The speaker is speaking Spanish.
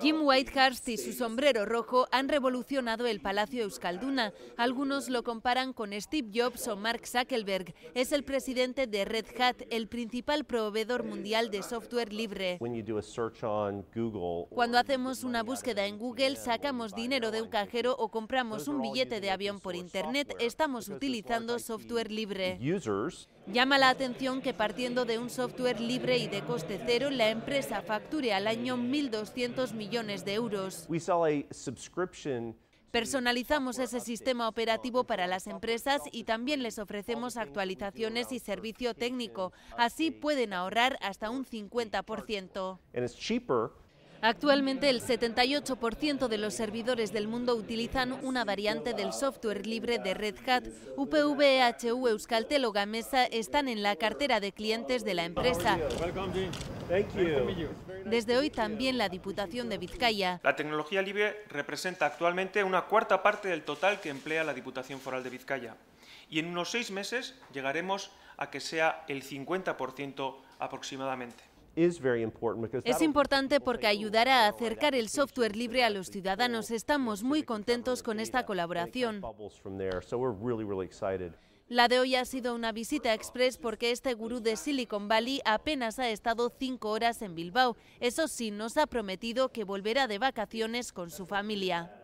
Jim Whitehurst y su sombrero rojo han revolucionado el Palacio Euskalduna. Algunos lo comparan con Steve Jobs o Mark Zuckerberg. Es el presidente de Red Hat, el principal proveedor mundial de software libre. Cuando hacemos una búsqueda en Google, sacamos dinero de un cajero o compramos un billete de avión por Internet, estamos utilizando software libre. Llama la atención que partiendo de un software libre y de coste cero, la empresa facture al año mil 200 millones de euros. Personalizamos ese sistema operativo para las empresas y también les ofrecemos actualizaciones y servicio técnico. Así pueden ahorrar hasta un 50%. Actualmente el 78% de los servidores del mundo utilizan una variante del software libre de Red Hat. UPV, EHU, Euskaltel o Gamesa están en la cartera de clientes de la empresa. Desde hoy también la Diputación de Vizcaya. La tecnología libre representa actualmente una cuarta parte del total que emplea la Diputación Foral de Vizcaya. Y en unos seis meses llegaremos a que sea el 50% aproximadamente. Es importante porque ayudará a acercar el software libre a los ciudadanos. Estamos muy contentos con esta colaboración. La de hoy ha sido una visita express porque este gurú de Silicon Valley apenas ha estado cinco horas en Bilbao. Eso sí, nos ha prometido que volverá de vacaciones con su familia.